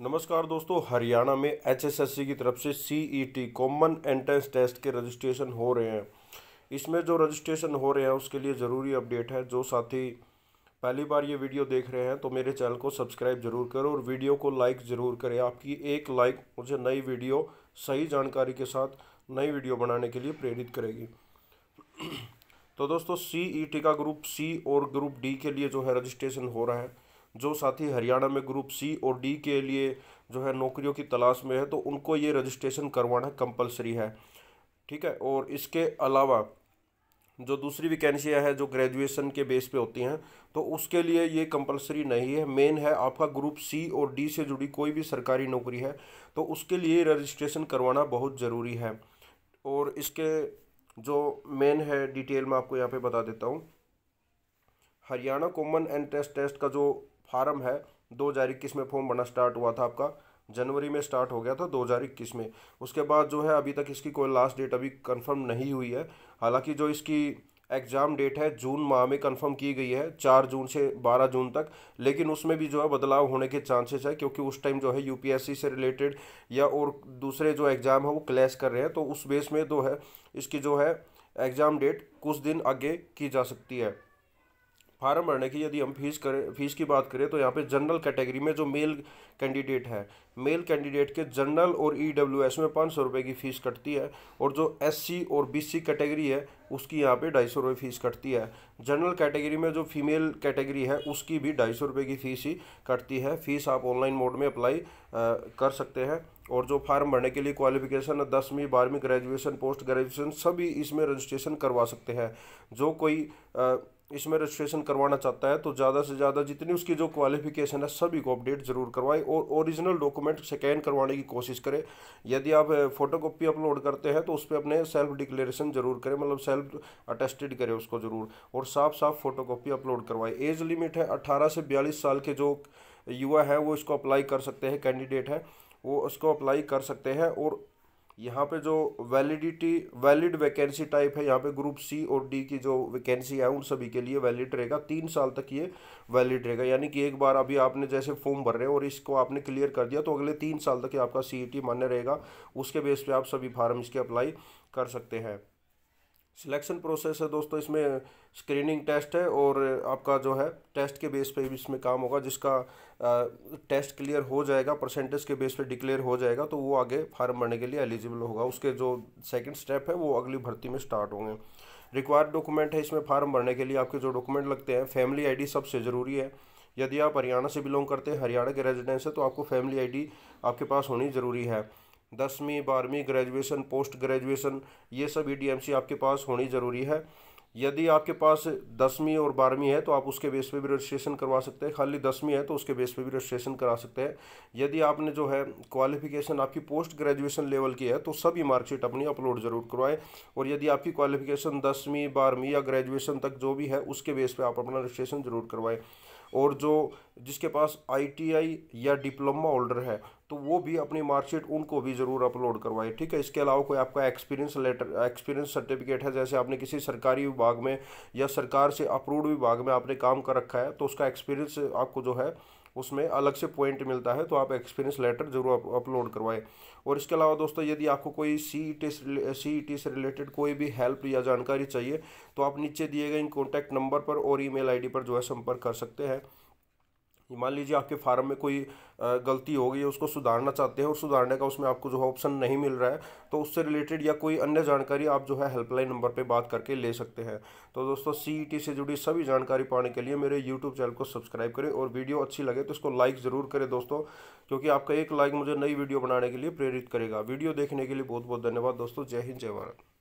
नमस्कार दोस्तों हरियाणा में एचएसएससी की तरफ से सीईटी कॉमन एंट्रेंस टेस्ट के रजिस्ट्रेशन हो रहे हैं इसमें जो रजिस्ट्रेशन हो रहे हैं उसके लिए ज़रूरी अपडेट है जो साथी पहली बार ये वीडियो देख रहे हैं तो मेरे चैनल को सब्सक्राइब जरूर करो और वीडियो को लाइक ज़रूर करें आपकी एक लाइक मुझे नई वीडियो सही जानकारी के साथ नई वीडियो बनाने के लिए प्रेरित करेगी तो दोस्तों सी e का ग्रुप सी और ग्रुप डी के लिए जो है रजिस्ट्रेशन हो रहा है जो साथी हरियाणा में ग्रुप सी और डी के लिए जो है नौकरियों की तलाश में है तो उनको ये रजिस्ट्रेशन करवाना कंपलसरी है ठीक है और इसके अलावा जो दूसरी वैकेंसियाँ हैं जो ग्रेजुएशन के बेस पे होती हैं तो उसके लिए ये कंपलसरी नहीं है मेन है आपका ग्रुप सी और डी से जुड़ी कोई भी सरकारी नौकरी है तो उसके लिए रजिस्ट्रेशन करवाना बहुत ज़रूरी है और इसके जो मेन है डिटेल में आपको यहाँ पे बता देता हूँ हरियाणा कॉमन एंट्रेंस टेस्ट का जो फार्म है दो हज़ार इक्कीस में फॉर्म भरना स्टार्ट हुआ था आपका जनवरी में स्टार्ट हो गया था इक्कीस में उसके बाद जो है अभी तक इसकी कोई लास्ट डेट अभी कन्फर्म नहीं हुई है हालांकि जो इसकी एग्ज़ाम डेट है जून माह में कंफर्म की गई है चार जून से बारह जून तक लेकिन उसमें भी जो है बदलाव होने के चांसेस है क्योंकि उस टाइम जो है यूपीएससी से रिलेटेड या और दूसरे जो एग्ज़ाम है वो क्लैश कर रहे हैं तो उस बेस में जो है इसकी जो है एग्ज़ाम डेट कुछ दिन आगे की जा सकती है फार्म भरने की यदि हम फीस करें फीस की बात करें तो यहाँ पे जनरल कैटेगरी में जो मेल कैंडिडेट है मेल कैंडिडेट के जनरल और ई डब्ल्यू एस में पाँच सौ रुपये की फ़ीस कटती है और जो एस सी और बी सी कैटेगरी है उसकी यहाँ पे ढाई सौ रुपये फ़ीस कटती है जनरल कैटेगरी में जो फीमेल कैटेगरी है उसकी भी ढाई सौ रुपये की फ़ीस ही कटती है फ़ीस आप ऑनलाइन मोड में अप्लाई कर सकते हैं और जो फार्म भरने के लिए क्वालिफिकेशन दसवीं बारहवीं ग्रेजुएशन पोस्ट ग्रेजुएशन सभी इसमें रजिस्ट्रेशन करवा सकते हैं जो कोई आ, इसमें रजिस्ट्रेशन करवाना चाहता है तो ज़्यादा से ज़्यादा जितनी उसकी जो क्वालिफिकेशन है सभी को अपडेट ज़रूर करवाएं और ओरिजिनल डॉक्यूमेंट स्कैन करवाने की कोशिश करें यदि आप फोटो कॉपी अपलोड करते हैं तो उस पर अपने सेल्फ डिक्लेरेशन ज़रूर करें मतलब सेल्फ अटेस्टेड करें उसको ज़रूर और साफ साफ फोटो कॉपी अपलोड करवाएं एज लिमिट है अट्ठारह से बयालीस साल के जो युवा है वो इसको अप्लाई कर सकते हैं कैंडिडेट है वो उसको अप्लाई कर सकते हैं और यहाँ पे जो वैलिडिटी वैलिड वैकेंसी टाइप है यहाँ पे ग्रुप सी और डी की जो वैकेंसी है उन सभी के लिए वैलिड रहेगा तीन साल तक ये वैलिड रहेगा यानी कि एक बार अभी आपने जैसे फॉर्म भर रहे हैं और इसको आपने क्लियर कर दिया तो अगले तीन साल तक आपका सी e मान्य रहेगा उसके बेस पर आप सभी फार्म इसके अप्लाई कर सकते हैं सिलेक्शन प्रोसेस है दोस्तों इसमें स्क्रीनिंग टेस्ट है और आपका जो है टेस्ट के बेस पे इसमें काम होगा जिसका आ, टेस्ट क्लियर हो जाएगा परसेंटेज के बेस पे डिक्लेयर हो जाएगा तो वो आगे फार्म भरने के लिए एलिजिबल होगा उसके जो सेकंड स्टेप है वो अगली भर्ती में स्टार्ट होंगे रिक्वायर्ड डॉक्यूमेंट है इसमें फार्म भरने के लिए आपके जो डॉक्यूमेंट लगते हैं फैमिली आई सबसे ज़रूरी है यदि आप हरियाणा से बिलोंग करते हैं हरियाणा के रेजिडेंस है तो आपको फैमिली आई आपके पास होनी ज़रूरी है दसवीं बारहवीं ग्रेजुएशन पोस्ट ग्रेजुएशन ये सब ई e आपके पास होनी ज़रूरी है यदि आपके पास दसवीं और बारहवीं है तो आप उसके बेस पे भी रजिस्ट्रेशन करवा सकते हैं खाली दसवीं है तो उसके बेस पे भी रजिस्ट्रेशन करा सकते हैं यदि आपने जो है क्वालिफिकेशन आपकी पोस्ट ग्रेजुएशन लेवल की है तो सभी मार्कशीट अपनी अपलोड ज़रूर करवाएं और यदि आपकी क्वालिफिकेशन दसवीं बारहवीं या ग्रेजुएशन तक जो भी है उसके बेस पर आप अपना रजिस्ट्रेशन ज़रूर करवाएँ और जो जिसके पास आईटीआई या डिप्लोमा होल्डर है तो वो भी अपनी मार्कशीट उनको भी ज़रूर अपलोड करवाए ठीक है इसके अलावा कोई आपका एक्सपीरियंस लेटर एक्सपीरियंस सर्टिफिकेट है जैसे आपने किसी सरकारी विभाग में या सरकार से अप्रूव्ड विभाग में आपने काम कर रखा है तो उसका एक्सपीरियंस आपको जो है उसमें अलग से पॉइंट मिलता है तो आप एक्सपीरियंस लेटर जरूर अपलोड करवाएं और इसके अलावा दोस्तों यदि आपको कोई सी ई टी से रिलेटेड e कोई भी हेल्प या जानकारी चाहिए तो आप नीचे दिए गए इन कॉन्टैक्ट नंबर पर और ईमेल आईडी पर जो है संपर्क कर सकते हैं मान लीजिए आपके फार्म में कोई गलती हो गई है उसको सुधारना चाहते हैं और सुधारने का उसमें आपको जो है ऑप्शन नहीं मिल रहा है तो उससे रिलेटेड या कोई अन्य जानकारी आप जो है हेल्पलाइन नंबर पर बात करके ले सकते हैं तो दोस्तों सी e से जुड़ी सभी जानकारी पाने के लिए मेरे यूट्यूब चैनल को सब्सक्राइब करें और वीडियो अच्छी लगे तो इसको लाइक ज़रूर करें दोस्तों क्योंकि आपका एक लाइक मुझे नई वीडियो बनाने के लिए प्रेरित करेगा वीडियो देखने के लिए बहुत बहुत धन्यवाद दोस्तों जय हिंद जय भारत